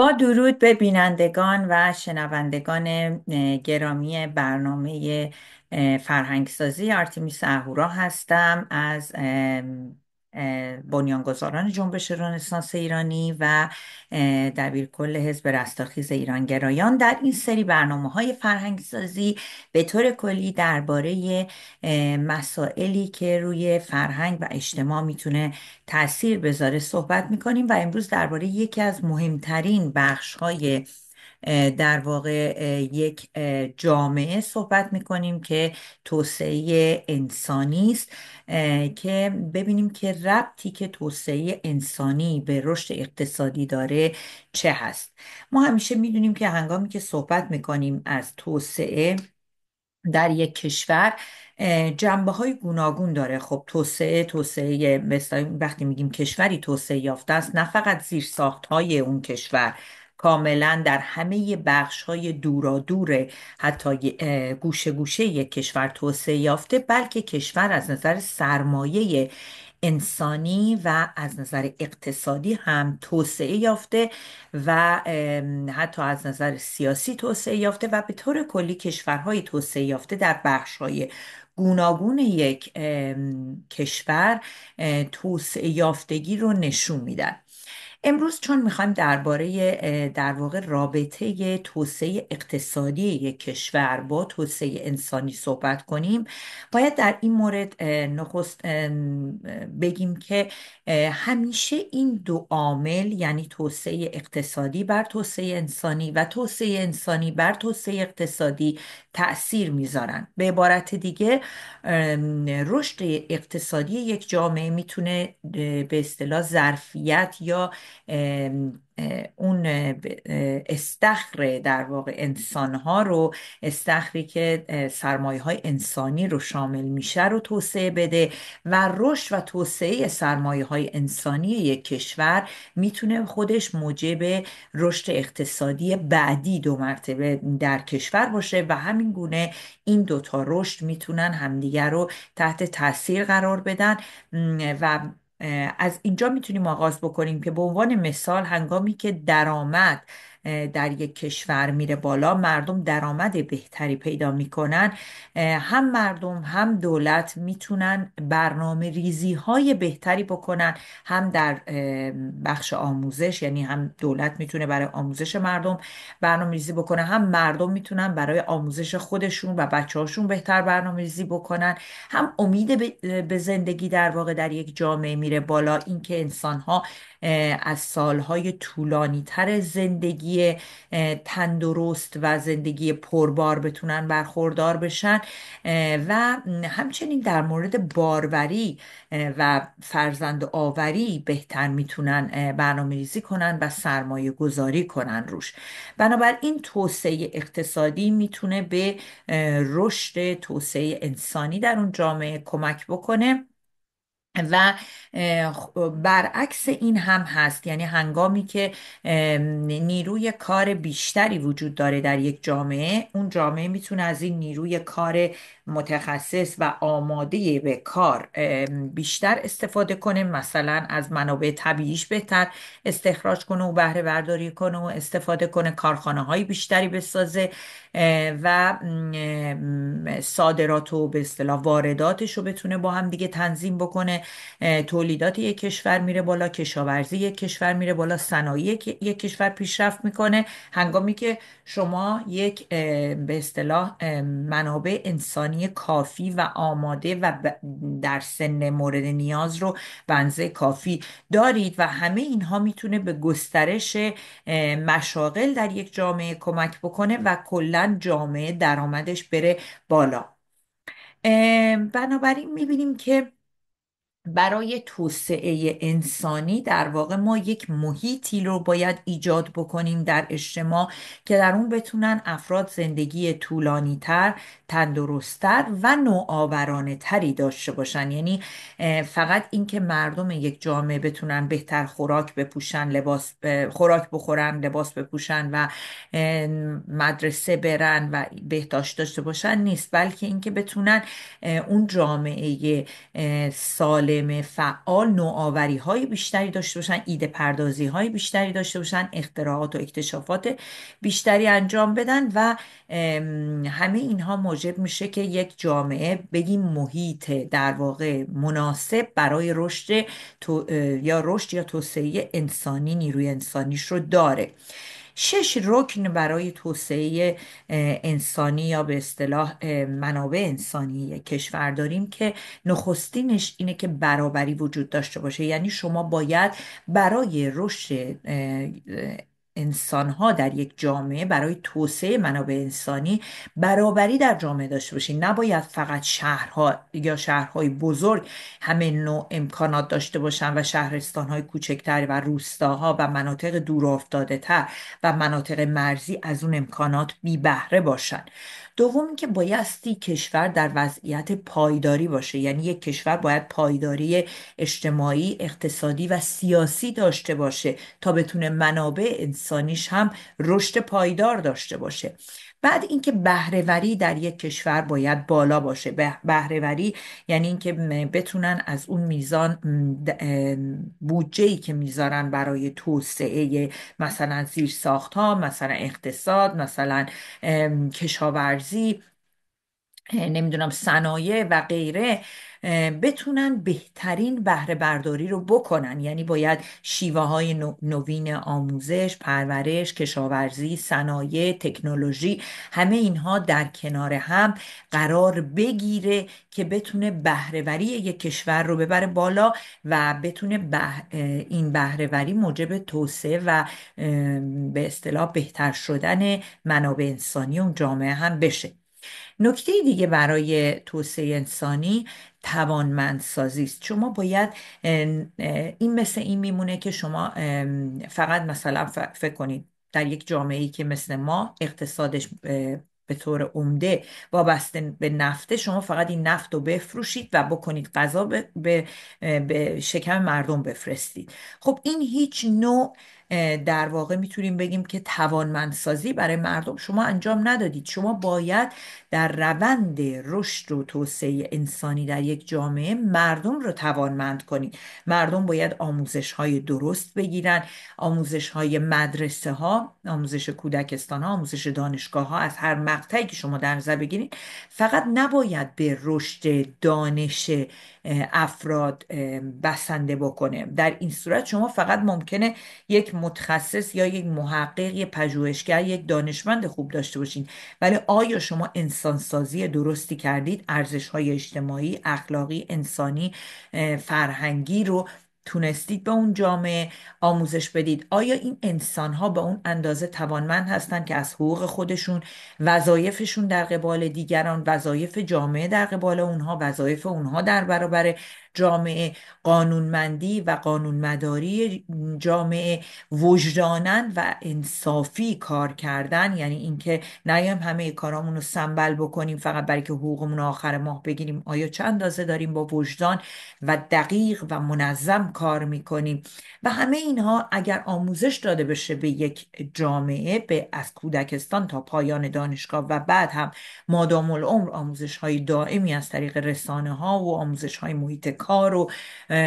با درود به بینندگان و شنوندگان گرامی برنامه فرهنگسازی آرتیمیس اهورا هستم از بنیانگذاران جنبش رنسانس ایرانی و دبیرکل حزب رستاخیز ایرانگرایان در این سری برنامه های فرهنگسازی به طور کلی درباره مسائلی که روی فرهنگ و اجتماع میتونه تاثیر بذاره صحبت میکنیم و امروز درباره یکی از مهمترین بخش های در واقع یک جامعه صحبت میکنیم که توسعه انسانی است که ببینیم که ربطی که توسعه انسانی به رشد اقتصادی داره چه هست ما همیشه میدونیم که هنگامی که صحبت میکنیم از توسعه در یک کشور جنبه های گوناگون داره خب توسعه توسعه وقتی میگیم کشوری توسعه یافته است نه فقط زیر ساخت های اون کشور کاملا در همه بخش های دور حتی گوشه گوشه کشور توسعه یافته بلکه کشور از نظر سرمایه انسانی و از نظر اقتصادی هم توسعه یافته و حتی از نظر سیاسی توسعه یافته و به طور کلی کشورهای توسعه یافته در های گوناگون یک کشور توسعه یافتگی رو نشون میدن امروز چون میخوایم درباره در واقع رابطه توسعه اقتصادی یک کشور با توسعه انسانی صحبت کنیم باید در این مورد نخست بگیم که همیشه این دو عامل یعنی توسعه اقتصادی بر توسعه انسانی و توسعه انسانی بر توسعه اقتصادی تاثیر میذارن به عبارت دیگه رشد اقتصادی یک جامعه میتونه به اصطلاح ظرفیت یا اون استخر در واقع انسان ها رو استخری که سرمایه های انسانی رو شامل میشه رو توسعه بده و رشد و توسعه سرمایه های انسانی یک کشور میتونه خودش موجب رشد اقتصادی بعدی دو مرتبه در کشور باشه و همین گونه این دوتا رشد میتونن همدیگر رو تحت تاثیر قرار بدن و از اینجا میتونیم آغاز بکنیم که به عنوان مثال هنگامی که درآمد در یک کشور میره بالا مردم درآمد بهتری پیدا میکنن هم مردم هم دولت میتونن برنامه ریزی های بهتری بکنن هم در بخش آموزش یعنی هم دولت میتونه برای آموزش مردم برنامه ریزی بکنه هم مردم میتونن برای آموزش خودشون و بچه هاشون بهتر برنامه ریزی بکنن هم امید به زندگی در واقع در یک جامعه میره بالا اینکه انسان ها از سالهای طولانی تر زندگی زندگی تندرست و زندگی پربار بتونن برخوردار بشن و همچنین در مورد باروری و فرزند آوری بهتر میتونن برنامه ریزی کنن و سرمایه گذاری کنن روش بنابراین توسعه اقتصادی میتونه به رشد توسعه انسانی در اون جامعه کمک بکنه و برعکس این هم هست یعنی هنگامی که نیروی کار بیشتری وجود داره در یک جامعه اون جامعه میتونه از این نیروی کار متخصص و آماده به کار بیشتر استفاده کنه مثلا از منابع طبیعیش بهتر استخراج کنه و بهره برداری کنه و استفاده کنه کارخانه های بیشتری بسازه و صادرات و به اصطلاح وارداتش رو بتونه با هم دیگه تنظیم بکنه تولیدات یک کشور میره بالا کشاورزی یک کشور میره بالا صنایع یک کشور پیشرفت میکنه هنگامی که شما یک به اصطلاح منابع انسانی کافی و آماده و در سن مورد نیاز رو بنزه کافی دارید و همه اینها میتونه به گسترش مشاغل در یک جامعه کمک بکنه و کلا جامعه درآمدش بره بالا بنابراین میبینیم که برای توسعه انسانی در واقع ما یک محیطی رو باید ایجاد بکنیم در اجتماع که در اون بتونن افراد زندگی طولانی تر تندرستر و نوآورانه تری داشته باشن یعنی فقط اینکه مردم یک جامعه بتونن بهتر خوراک بپوشن لباس خوراک بخورن لباس بپوشن و مدرسه برن و بهداشت داشته باشن نیست بلکه اینکه بتونن اون جامعه سال سالم فعال نوآوری های بیشتری داشته باشن ایده پردازی های بیشتری داشته باشن اختراعات و اکتشافات بیشتری انجام بدن و همه اینها موجب میشه که یک جامعه بگیم محیط در واقع مناسب برای رشد یا رشد یا توسعه انسانی نیروی انسانیش رو داره شش رکن برای توسعه انسانی یا به اصطلاح منابع انسانی کشور داریم که نخستینش اینه که برابری وجود داشته باشه یعنی شما باید برای رشد انسانها در یک جامعه برای توسعه منابع انسانی برابری در جامعه داشته باشیم نباید فقط شهرها یا شهرهای بزرگ همه نوع امکانات داشته باشن و شهرستانهای کوچکتر و روستاها و مناطق دورافتاده تر و مناطق مرزی از اون امکانات بی بهره باشن دوم که بایستی کشور در وضعیت پایداری باشه یعنی یک کشور باید پایداری اجتماعی اقتصادی و سیاسی داشته باشه تا بتونه منابع انسانیش هم رشد پایدار داشته باشه بعد اینکه بهرهوری در یک کشور باید بالا باشه بهرهوری یعنی اینکه بتونن از اون میزان بودجه ای که میذارن برای توسعه مثلا زیر ساخت ها مثلا اقتصاد مثلا کشاورزی نمیدونم صنایع و غیره بتونن بهترین بهره برداری رو بکنن یعنی باید شیوه های نوین آموزش پرورش کشاورزی صنایع تکنولوژی همه اینها در کنار هم قرار بگیره که بتونه بهرهوری یک کشور رو ببره بالا و بتونه این بهرهوری موجب توسعه و به اصطلاح بهتر شدن منابع انسانی اون جامعه هم بشه نکته دیگه برای توسعه انسانی توانمندسازی است شما باید این مثل این میمونه که شما فقط مثلا فکر کنید در یک جامعه ای که مثل ما اقتصادش به طور عمده وابسته به نفته شما فقط این نفت رو بفروشید و بکنید غذا به،, به شکم مردم بفرستید خب این هیچ نوع در واقع میتونیم بگیم که توانمندسازی برای مردم شما انجام ندادید شما باید در روند رشد و توسعه انسانی در یک جامعه مردم رو توانمند کنید مردم باید آموزش های درست بگیرن آموزش های مدرسه ها آموزش کودکستان ها آموزش دانشگاه ها از هر مقطعی که شما در نظر بگیرید فقط نباید به رشد دانش افراد بسنده بکنه در این صورت شما فقط ممکنه یک متخصص یا یک محقق یک پژوهشگر یک دانشمند خوب داشته باشین ولی آیا شما انسانسازی درستی کردید ارزش های اجتماعی اخلاقی انسانی فرهنگی رو تونستید به اون جامعه آموزش بدید آیا این انسان ها به اون اندازه توانمند هستند که از حقوق خودشون وظایفشون در قبال دیگران وظایف جامعه در قبال اونها وظایف اونها در برابر جامعه قانونمندی و قانونمداری جامعه وجدانن و انصافی کار کردن یعنی اینکه نیایم همه کارامون رو سنبل بکنیم فقط برای که حقوقمون آخر ماه بگیریم آیا چند اندازه داریم با وجدان و دقیق و منظم کار میکنیم و همه اینها اگر آموزش داده بشه به یک جامعه به از کودکستان تا پایان دانشگاه و بعد هم مادام العمر آموزش های دائمی از طریق رسانه ها و آموزش های محیط کار و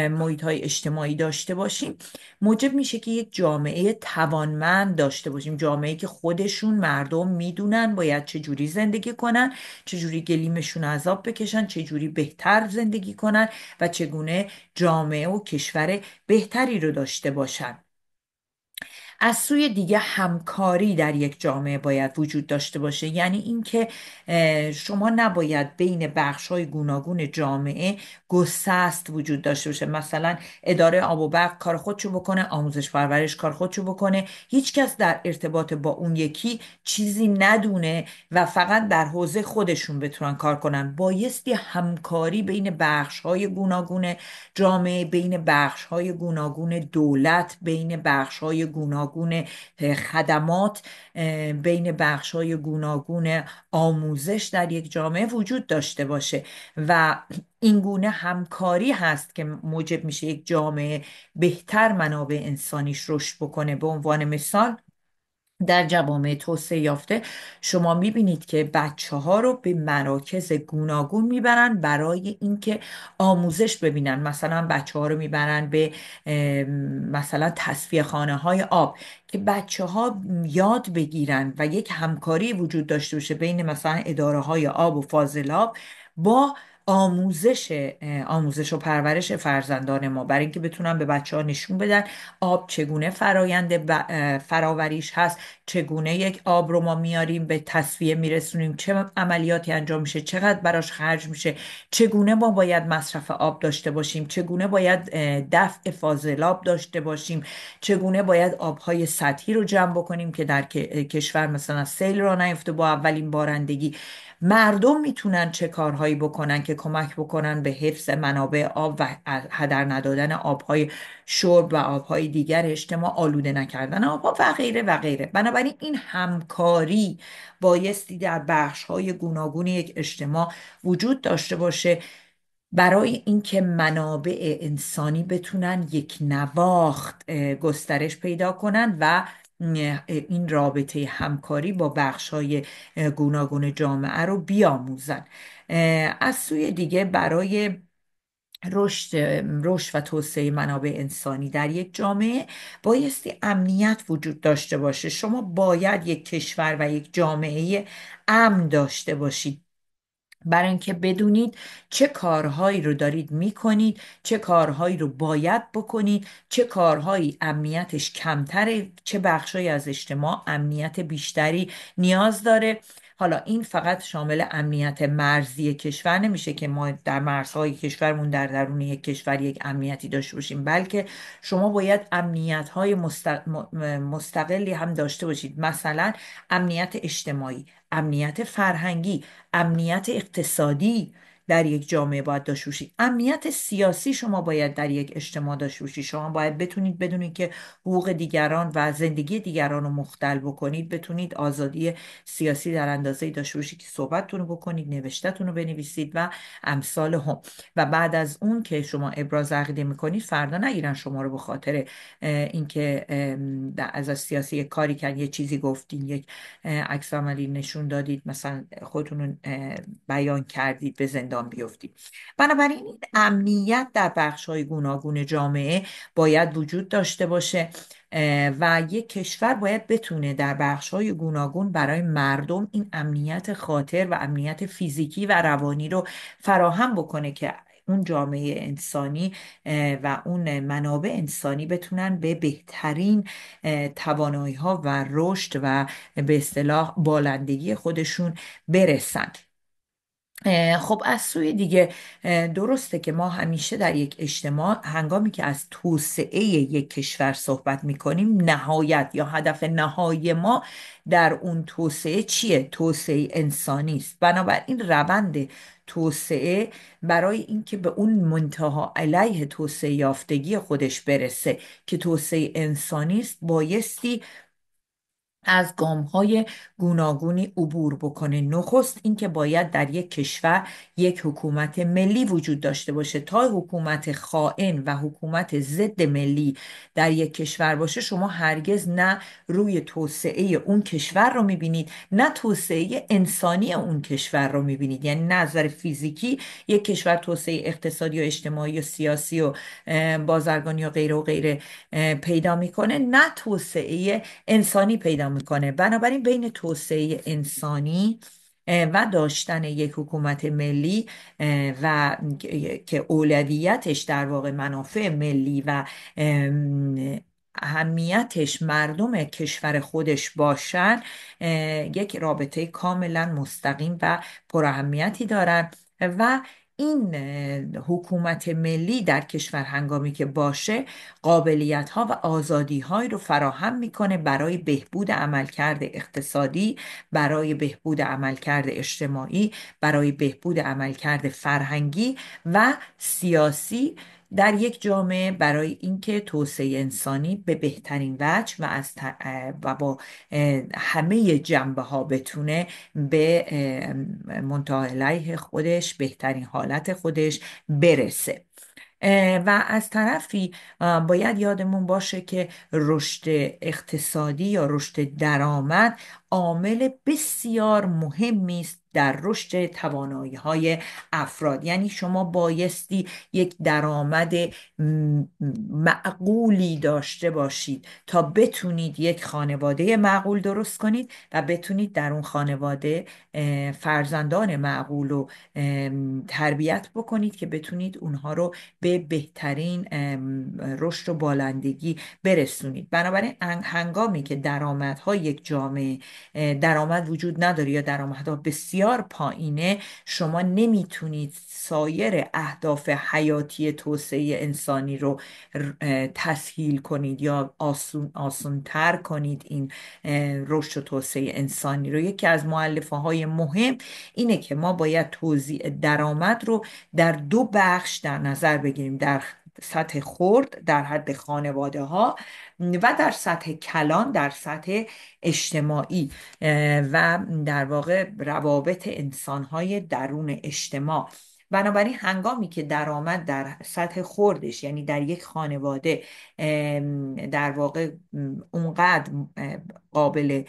محیط های اجتماعی داشته باشیم موجب میشه که یک جامعه توانمند داشته باشیم جامعه که خودشون مردم میدونن باید چجوری زندگی کنن چجوری گلیمشون عذاب بکشن چجوری بهتر زندگی کنن و چگونه جامعه و کشور بهتری رو داشته باشن از سوی دیگه همکاری در یک جامعه باید وجود داشته باشه یعنی اینکه شما نباید بین بخش های گوناگون جامعه گسست وجود داشته باشه مثلا اداره آب و برق کار خودشو بکنه آموزش پرورش کار خودشو بکنه هیچکس در ارتباط با اون یکی چیزی ندونه و فقط در حوزه خودشون بتونن کار کنن بایستی همکاری بین بخش های گوناگون جامعه بین بخش های گوناگون دولت بین بخش های گوناگون گوناگون خدمات بین بخش های گوناگون آموزش در یک جامعه وجود داشته باشه و این گونه همکاری هست که موجب میشه یک جامعه بهتر منابع انسانیش رشد بکنه به عنوان مثال در جوامع توسعه یافته شما میبینید که بچه ها رو به مراکز گوناگون میبرن برای اینکه آموزش ببینن مثلا بچه ها رو میبرن به مثلا تصفیه خانه های آب که بچه ها یاد بگیرن و یک همکاری وجود داشته باشه بین مثلا اداره های آب و فاضلاب با آموزش آموزش و پرورش فرزندان ما برای اینکه بتونن به بچه ها نشون بدن آب چگونه فرایند فراوریش هست چگونه یک آب رو ما میاریم به تصفیه میرسونیم چه عملیاتی انجام میشه چقدر براش خرج میشه چگونه ما باید مصرف آب داشته باشیم چگونه باید دفع فاضلاب داشته باشیم چگونه باید آبهای سطحی رو جمع بکنیم که در کشور مثلا سیل را نیفته با اولین بارندگی مردم میتونن چه کارهایی بکنن که کمک بکنن به حفظ منابع آب و هدر ندادن آبهای شرب و آبهای دیگر اجتماع آلوده نکردن آبها و غیره و غیره بنابراین این همکاری بایستی در بخشهای گوناگون یک اجتماع وجود داشته باشه برای اینکه منابع انسانی بتونن یک نواخت گسترش پیدا کنند و این رابطه همکاری با بخش های گوناگون جامعه رو بیاموزن از سوی دیگه برای رشد رشد و توسعه منابع انسانی در یک جامعه بایستی امنیت وجود داشته باشه شما باید یک کشور و یک جامعه امن داشته باشید برای اینکه بدونید چه کارهایی رو دارید میکنید چه کارهایی رو باید بکنید چه کارهایی امنیتش کمتره چه بخشهایی از اجتماع امنیت بیشتری نیاز داره حالا این فقط شامل امنیت مرزی کشور نمیشه که ما در مرزهای کشورمون در درون یک کشور یک امنیتی داشته باشیم بلکه شما باید امنیت های مستقلی هم داشته باشید مثلا امنیت اجتماعی امنیت فرهنگی امنیت اقتصادی در یک جامعه باید داشت باشید امنیت سیاسی شما باید در یک اجتماع داشت باشید شما باید بتونید بدونید که حقوق دیگران و زندگی دیگران رو مختل بکنید بتونید آزادی سیاسی در اندازه داشت باشید که صحبتتون رو بکنید نوشتتون رو بنویسید و امثال هم و بعد از اون که شما ابراز عقیده میکنید فردا نگیرن شما رو به خاطر اینکه از سیاسی کاری کرد یه چیزی گفتین یک عکس عملی نشون دادید مثلا خودتون بیان کردید به زندان بنابراین این امنیت در بخش های گوناگون جامعه باید وجود داشته باشه و یک کشور باید بتونه در بخش های گوناگون برای مردم این امنیت خاطر و امنیت فیزیکی و روانی رو فراهم بکنه که اون جامعه انسانی و اون منابع انسانی بتونن به بهترین توانایی ها و رشد و به اصطلاح بالندگی خودشون برسند خب از سوی دیگه درسته که ما همیشه در یک اجتماع هنگامی که از توسعه یک کشور صحبت می کنیم نهایت یا هدف نهایی ما در اون توسعه چیه؟ توسعه انسانی است بنابراین روند توسعه برای اینکه به اون منتها علیه توسعه یافتگی خودش برسه که توسعه انسانی است بایستی از گام های گوناگونی عبور بکنه نخست اینکه باید در یک کشور یک حکومت ملی وجود داشته باشه تا حکومت خائن و حکومت ضد ملی در یک کشور باشه شما هرگز نه روی توسعه اون کشور رو میبینید نه توسعه انسانی اون کشور رو میبینید یعنی نظر فیزیکی یک کشور توسعه اقتصادی و اجتماعی و سیاسی و بازرگانی و غیره و غیره پیدا میکنه نه توسعه انسانی پیدا میکنه بنابراین بین توسعه انسانی و داشتن یک حکومت ملی و که اولویتش در واقع منافع ملی و اهمیتش مردم کشور خودش باشن یک رابطه کاملا مستقیم و پراهمیتی دارن و این حکومت ملی در کشور هنگامی که باشه قابلیت ها و آزادی های رو فراهم میکنه برای بهبود عملکرد اقتصادی برای بهبود عملکرد اجتماعی برای بهبود عملکرد فرهنگی و سیاسی در یک جامعه برای اینکه توسعه انسانی به بهترین وجه و, از و با همه جنبه ها بتونه به منتها علیه خودش بهترین حالت خودش برسه و از طرفی باید یادمون باشه که رشد اقتصادی یا رشد درآمد عامل بسیار مهمی است در رشد توانایی های افراد یعنی شما بایستی یک درآمد معقولی داشته باشید تا بتونید یک خانواده معقول درست کنید و بتونید در اون خانواده فرزندان معقول رو تربیت بکنید که بتونید اونها رو به بهترین رشد و بالندگی برسونید بنابراین هنگامی که درآمدهای یک جامعه درآمد وجود نداره یا درآمدها بسیار پایینه شما نمیتونید سایر اهداف حیاتی توسعه انسانی رو تسهیل کنید یا آسون تر کنید این رشد و توسعه انسانی رو یکی از معلفه های مهم اینه که ما باید توزیع درآمد رو در دو بخش در نظر بگیریم در سطح خرد در حد خانواده ها و در سطح کلان در سطح اجتماعی و در واقع روابط انسان های درون اجتماع بنابراین هنگامی که درآمد در سطح خوردش یعنی در یک خانواده در واقع اونقدر قابل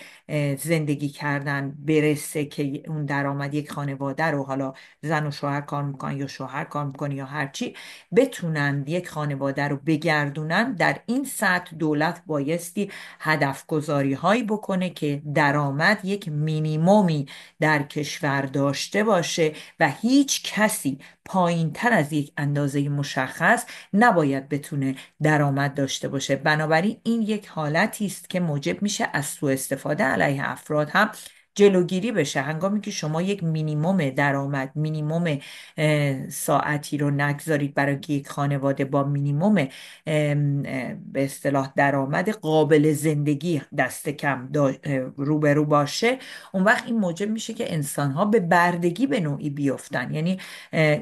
زندگی کردن برسه که اون درآمد یک خانواده رو حالا زن و شوهر کار میکنن یا شوهر کار میکنه یا هرچی بتونن یک خانواده رو بگردونن در این سطح دولت بایستی هدف گذاری هایی بکنه که درآمد یک مینیمومی در کشور داشته باشه و هیچ کسی پایین تر از یک اندازه مشخص نباید بتونه درآمد داشته باشه بنابراین این یک حالتی است که موجب میشه از سوء استفاده علیه افراد هم جلوگیری بشه هنگامی که شما یک مینیموم درآمد مینیموم ساعتی رو نگذارید برای یک خانواده با مینیموم به اصطلاح درآمد قابل زندگی دست کم روبرو باشه اون وقت این موجب میشه که انسان ها به بردگی به نوعی بیفتن یعنی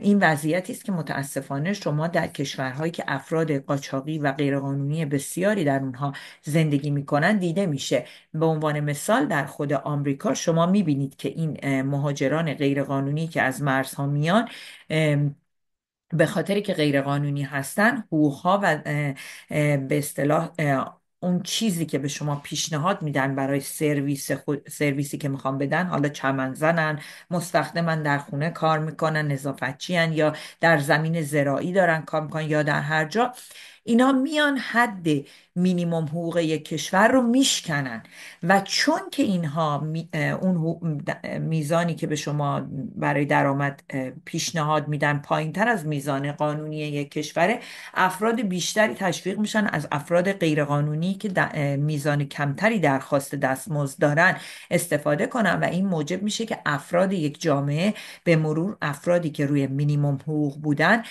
این وضعیتی است که متاسفانه شما در کشورهایی که افراد قاچاقی و غیرقانونی بسیاری در اونها زندگی میکنن دیده میشه به عنوان مثال در خود آمریکا شما میبینید که این مهاجران غیرقانونی که از مرزها میان به خاطری که غیرقانونی هستن حقوقها و به اصطلاح اون چیزی که به شما پیشنهاد میدن برای سرویس خود، سرویسی که میخوام بدن حالا چمن زنن مستخدمن در خونه کار میکنن نظافتچیان یا در زمین زراعی دارن کار میکنن یا در هر جا اینا میان حد مینیموم حقوق یک کشور رو میشکنن و چون که اینها اون میزانی که به شما برای درآمد پیشنهاد میدن پایین تر از میزان قانونی یک کشور افراد بیشتری تشویق میشن از افراد غیرقانونی که میزان کمتری درخواست دستمزد دارن استفاده کنن و این موجب میشه که افراد یک جامعه به مرور افرادی که روی مینیموم حقوق بودن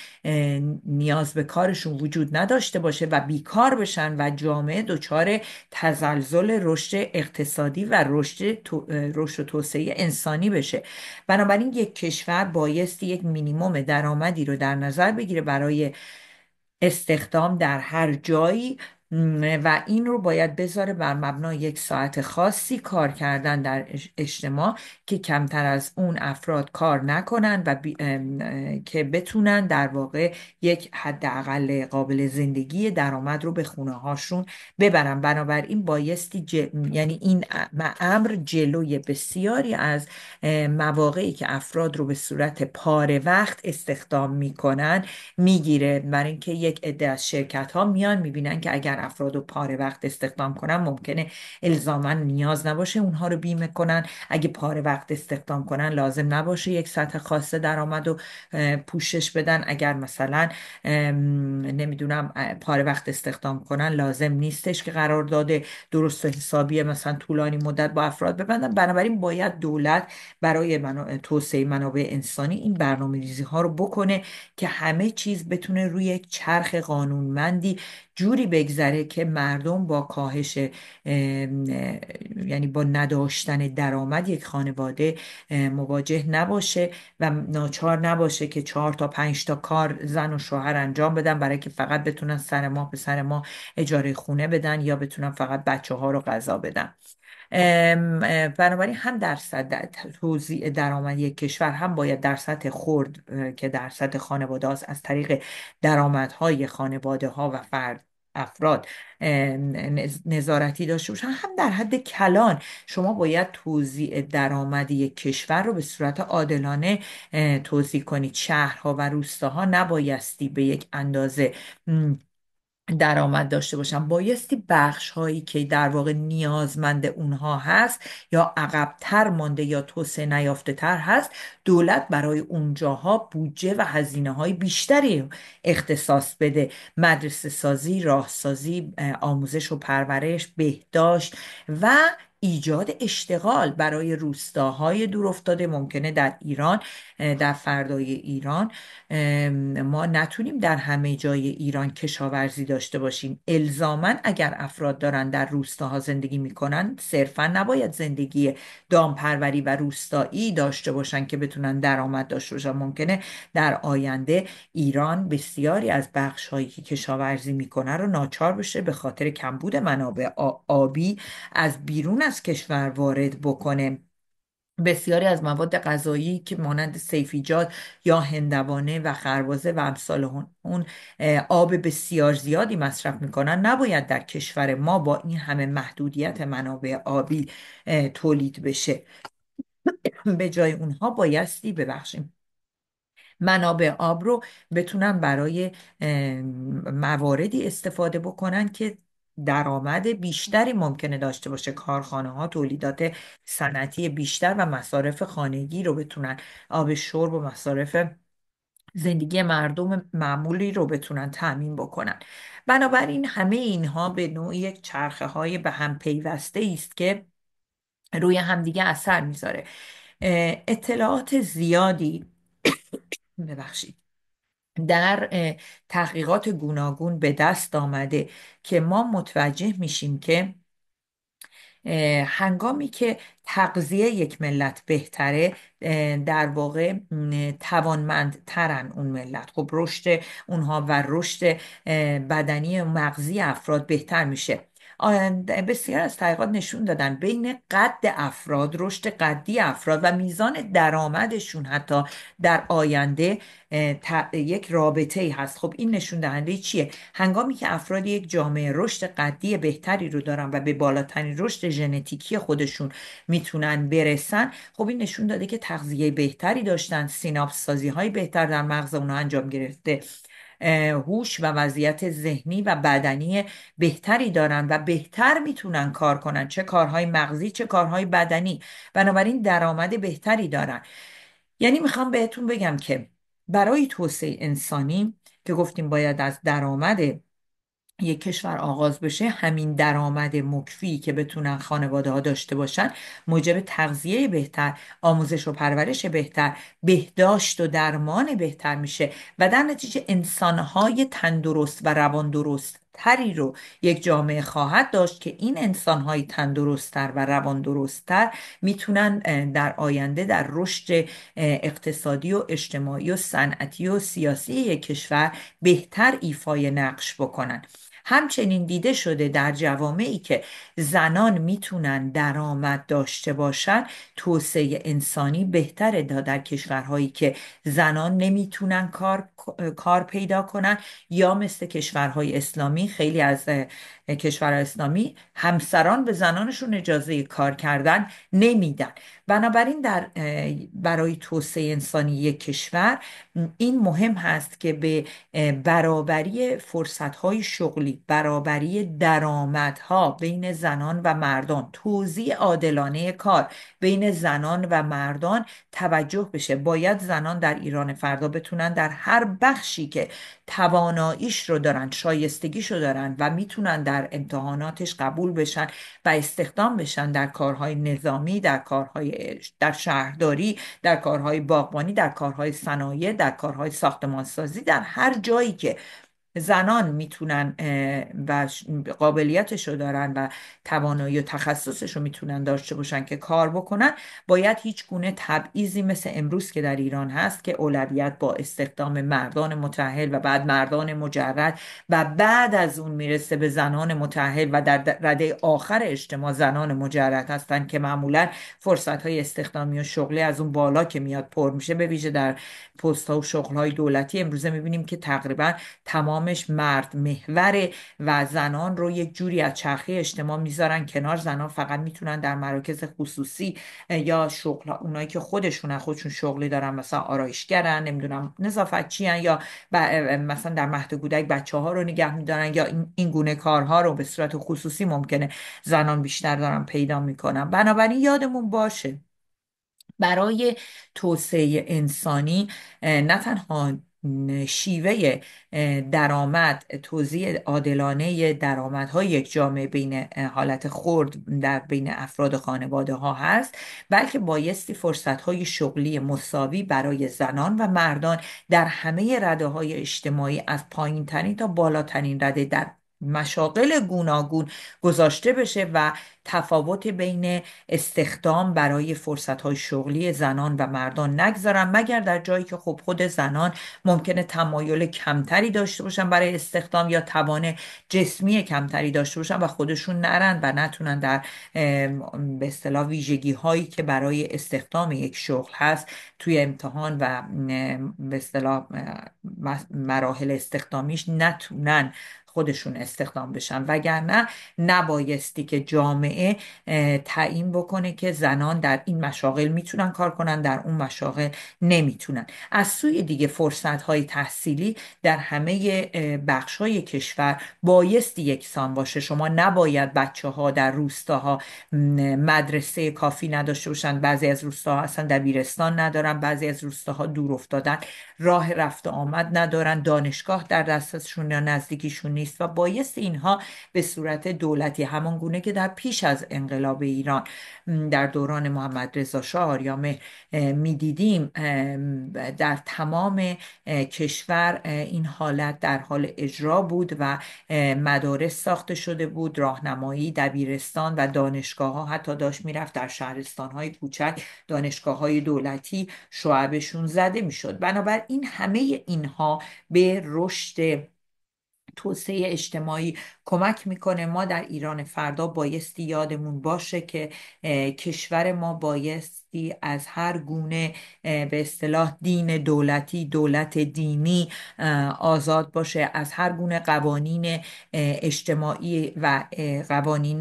نیاز به کارشون وجود نداشته باشه و بیکار بشن و جامعه دچار تزلزل رشد اقتصادی و رشد رشد توسعه انسانی بشه بنابراین یک کشور بایستی یک مینیموم درآمدی رو در نظر بگیره برای استخدام در هر جایی و این رو باید بذاره بر مبنای یک ساعت خاصی کار کردن در اجتماع که کمتر از اون افراد کار نکنن و که بتونن در واقع یک حداقل قابل زندگی درآمد رو به خونه هاشون ببرن بنابراین بایستی یعنی این امر جلوی بسیاری از مواقعی که افراد رو به صورت پاره وقت استخدام میکنن میگیره برای اینکه یک عده از شرکت ها میان میبینن که اگر افراد و پاره وقت استخدام کنن ممکنه الزاما نیاز نباشه اونها رو بیمه کنن اگه پاره وقت استخدام کنن لازم نباشه یک سطح در درآمد و پوشش بدن اگر مثلا نمیدونم پاره وقت استخدام کنن لازم نیستش که قرار داده درست و حسابی مثلا طولانی مدت با افراد ببندن بنابراین باید دولت برای توسعه منابع انسانی این برنامه ریزی ها رو بکنه که همه چیز بتونه روی یک چرخ قانونمندی جوری بگذره میگذره که مردم با کاهش یعنی با نداشتن درآمد یک خانواده مواجه نباشه و ناچار نباشه که چهار تا پنج تا کار زن و شوهر انجام بدن برای که فقط بتونن سر ما به سر ما اجاره خونه بدن یا بتونن فقط بچه ها رو غذا بدن بنابراین هم درصد توزیع درآمد یک کشور هم باید در سطح خورد که در سطح خانواده از طریق درآمدهای خانواده ها و فرد افراد نظارتی داشته باشن هم در حد کلان شما باید توزیع درآمد یک کشور رو به صورت عادلانه توضیح کنید شهرها و روستاها نبایستی به یک اندازه درآمد داشته باشم. بایستی بخش هایی که در واقع نیازمند اونها هست یا عقبتر مانده یا توسعه نیافته تر هست دولت برای اونجاها بودجه و هزینه های بیشتری اختصاص بده مدرسه سازی راهسازی آموزش و پرورش بهداشت و ایجاد اشتغال برای روستاهای دورافتاده ممکنه در ایران در فردای ایران ما نتونیم در همه جای ایران کشاورزی داشته باشیم الزاما اگر افراد دارن در روستاها زندگی میکنن صرفا نباید زندگی دامپروری و روستایی داشته باشن که بتونن درآمد داشته باشن ممکنه در آینده ایران بسیاری از بخش هایی که کشاورزی میکنه رو ناچار بشه به خاطر کمبود منابع آبی از بیرون از کشور وارد بکنه بسیاری از مواد غذایی که مانند سیفیجات یا هندوانه و خروازه و امثال اون آب بسیار زیادی مصرف میکنن نباید در کشور ما با این همه محدودیت منابع آبی تولید بشه به جای اونها بایستی ببخشیم منابع آب رو بتونن برای مواردی استفاده بکنن که درآمد بیشتری ممکنه داشته باشه کارخانه ها تولیدات صنعتی بیشتر و مصارف خانگی رو بتونن آب شرب و مصارف زندگی مردم معمولی رو بتونن تعمین بکنن بنابراین همه اینها به نوعی یک چرخه های به هم پیوسته است که روی همدیگه اثر میذاره اطلاعات زیادی ببخشید در تحقیقات گوناگون به دست آمده که ما متوجه میشیم که هنگامی که تغذیه یک ملت بهتره در واقع توانمندترن اون ملت خب رشد اونها و رشد بدنی و مغزی افراد بهتر میشه بسیار از تحقیقات نشون دادن بین قد افراد رشد قدی افراد و میزان درآمدشون حتی در آینده یک رابطه ای هست خب این نشون دهنده چیه هنگامی که افراد یک جامعه رشد قدی بهتری رو دارن و به بالاترین رشد ژنتیکی خودشون میتونن برسن خب این نشون داده که تغذیه بهتری داشتن سیناپس سازی های بهتر در مغز اونها انجام گرفته هوش و وضعیت ذهنی و بدنی بهتری دارن و بهتر میتونن کار کنن چه کارهای مغزی چه کارهای بدنی بنابراین درآمد بهتری دارن یعنی میخوام بهتون بگم که برای توسعه انسانی که گفتیم باید از درآمد یک کشور آغاز بشه همین درآمد مکفی که بتونن خانواده ها داشته باشن موجب تغذیه بهتر آموزش و پرورش بهتر بهداشت و درمان بهتر میشه و در نتیجه انسانهای تندرست و روان درست تری رو یک جامعه خواهد داشت که این انسانهای تندرستتر و روان درستتر میتونن در آینده در رشد اقتصادی و اجتماعی و صنعتی و سیاسی یک کشور بهتر ایفای نقش بکنن همچنین دیده شده در جوامعی که زنان میتونن درآمد داشته باشن توسعه انسانی بهتره تا در کشورهایی که زنان نمیتونن کار کار پیدا کنن یا مثل کشورهای اسلامی خیلی از کشورهای اسلامی همسران به زنانشون اجازه کار کردن نمیدن بنابراین در برای توسعه انسانی یک کشور این مهم هست که به برابری فرصتهای شغلی برابری درآمدها بین زنان و مردان توزیع عادلانه کار بین زنان و مردان توجه بشه باید زنان در ایران فردا بتونن در هر بخشی که تواناییش رو دارن شایستگیش رو دارن و میتونن در امتحاناتش قبول بشن و استخدام بشن در کارهای نظامی در کارهای در شهرداری در کارهای باغبانی در کارهای صنایع در کارهای ساختمانسازی در هر جایی که زنان میتونن و قابلیتش رو دارن و توانایی و تخصصش رو میتونن داشته باشن که کار بکنن باید هیچ گونه تبعیضی مثل امروز که در ایران هست که اولویت با استخدام مردان متحل و بعد مردان مجرد و بعد از اون میرسه به زنان متحل و در رده آخر اجتماع زنان مجرد هستن که معمولا فرصت های استخدامی و شغلی از اون بالا که میاد پر میشه به ویژه در پست ها و شغل های دولتی امروزه میبینیم که تقریبا تمام مرد محور و زنان رو یک جوری از چرخه اجتماع میذارن کنار زنان فقط میتونن در مراکز خصوصی یا شغل اونایی که خودشون خودشون شغلی دارن مثلا آرایشگرن نمیدونم نظافتچیان یا مثلا در مهد کودک بچه ها رو نگه میدارن یا این،, گونه کارها رو به صورت خصوصی ممکنه زنان بیشتر دارن پیدا میکنن بنابراین یادمون باشه برای توسعه انسانی نه تنها شیوه درآمد توزیع عادلانه درآمدهای یک جامعه بین حالت خرد در بین افراد خانواده ها هست بلکه بایستی فرصت های شغلی مساوی برای زنان و مردان در همه رده های اجتماعی از پایین ترین تا بالاترین رده در مشاقل گوناگون گذاشته بشه و تفاوت بین استخدام برای های شغلی زنان و مردان نگذارن مگر در جایی که خب خود زنان ممکنه تمایل کمتری داشته باشن برای استخدام یا توان جسمی کمتری داشته باشن و خودشون نرن و نتونن در به اصطلاح ویژگی هایی که برای استخدام یک شغل هست توی امتحان و به اصطلاح مراحل استخدامیش نتونن خودشون استخدام بشن وگرنه نبایستی که جامعه تعیین بکنه که زنان در این مشاغل میتونن کار کنن در اون مشاغل نمیتونن از سوی دیگه فرصت های تحصیلی در همه بخش های کشور بایستی یکسان باشه شما نباید بچه ها در روستاها مدرسه کافی نداشته باشن بعضی از روستاها اصلا دبیرستان ندارن بعضی از روستاها دور افتادن راه رفت آمد ندارن دانشگاه در دسترسشون یا نزدیکیشون و بایست اینها به صورت دولتی همان گونه که در پیش از انقلاب ایران در دوران محمد رضا شاه می میدیدیم در تمام کشور این حالت در حال اجرا بود و مدارس ساخته شده بود راهنمایی دبیرستان و دانشگاه ها حتی داشت میرفت در شهرستان های کوچک دانشگاه های دولتی شعبشون زده میشد بنابراین همه اینها به رشد توسعه اجتماعی کمک میکنه ما در ایران فردا بایستی یادمون باشه که کشور ما بایست از هر گونه به اصطلاح دین دولتی دولت دینی آزاد باشه از هر گونه قوانین اجتماعی و قوانین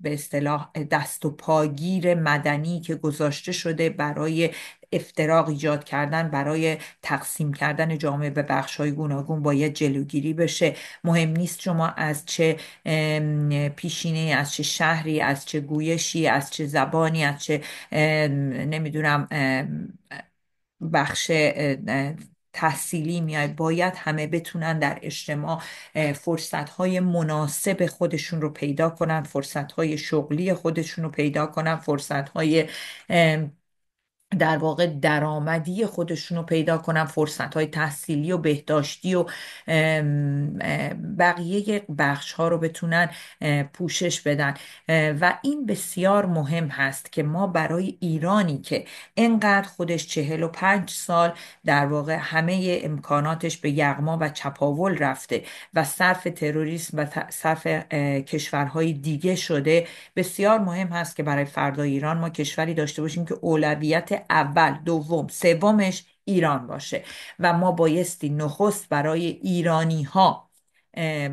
به اصطلاح دست و پاگیر مدنی که گذاشته شده برای افتراق ایجاد کردن برای تقسیم کردن جامعه به بخش های گوناگون باید جلوگیری بشه مهم نیست شما از چه پیشینه از چه شهری از چه گویشی از چه زبانی از چه نمیدونم بخش تحصیلی میاد باید همه بتونن در اجتماع فرصت های مناسب خودشون رو پیدا کنن فرصت های شغلی خودشون رو پیدا کنن فرصت های در واقع درآمدی خودشون رو پیدا کنن فرصت های تحصیلی و بهداشتی و بقیه بخش ها رو بتونن پوشش بدن و این بسیار مهم هست که ما برای ایرانی که انقدر خودش چهل و پنج سال در واقع همه امکاناتش به یغما و چپاول رفته و صرف تروریسم و صرف کشورهای دیگه شده بسیار مهم هست که برای فردا ایران ما کشوری داشته باشیم که اولویت اول دوم سومش ایران باشه و ما بایستی نخست برای ایرانی ها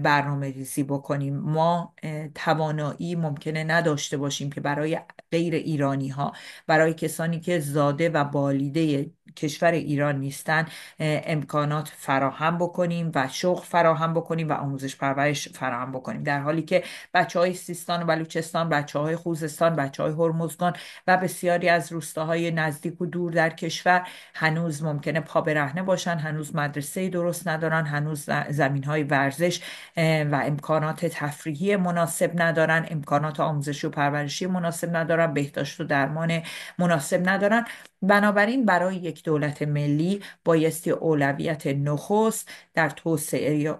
برنامه ریزی بکنیم ما توانایی ممکنه نداشته باشیم که برای غیر ایرانی ها برای کسانی که زاده و بالیده کشور ایران نیستن امکانات فراهم بکنیم و شغل فراهم بکنیم و آموزش پرورش فراهم بکنیم در حالی که بچه های سیستان و بلوچستان بچه های خوزستان بچه های هرمزگان و بسیاری از روستاهای نزدیک و دور در کشور هنوز ممکنه پا برهنه باشن هنوز مدرسه درست ندارن هنوز زمین های ورزش و امکانات تفریحی مناسب ندارن امکانات آموزش و پرورشی مناسب ندارن بهداشت و درمان مناسب ندارن بنابراین برای یک دولت ملی بایستی اولویت نخست در توسعه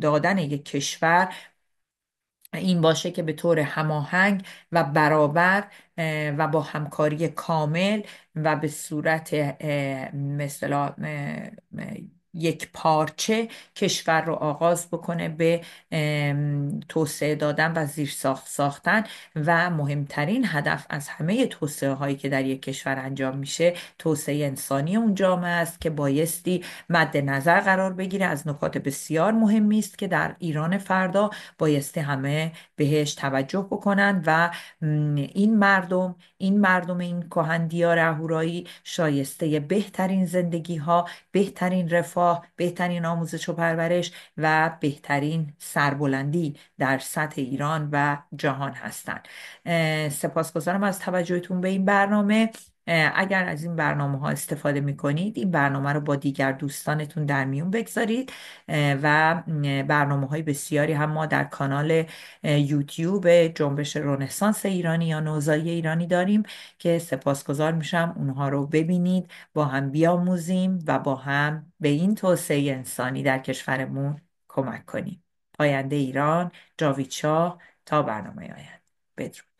دادن یک کشور این باشه که به طور هماهنگ و برابر و با همکاری کامل و به صورت مثلا یک پارچه کشور رو آغاز بکنه به توسعه دادن و ساخت ساختن و مهمترین هدف از همه توسعه هایی که در یک کشور انجام میشه توسعه انسانی اون جامعه است که بایستی مد نظر قرار بگیره از نکات بسیار مهمی است که در ایران فردا بایستی همه بهش توجه بکنن و این مردم این مردم این کهن اهورایی شایسته بهترین زندگی ها بهترین رفاه بهترین آموزش و پرورش و بهترین سربلندی در سطح ایران و جهان هستند سپاسگزارم از توجهتون به این برنامه اگر از این برنامه ها استفاده می کنید این برنامه رو با دیگر دوستانتون در میون بگذارید و برنامه های بسیاری هم ما در کانال یوتیوب جنبش رونسانس ایرانی یا نوزایی ایرانی داریم که سپاسگزار میشم اونها رو ببینید با هم بیاموزیم و با هم به این توسعه انسانی در کشورمون کمک کنیم آینده ایران جاوید تا برنامه آینده بدرود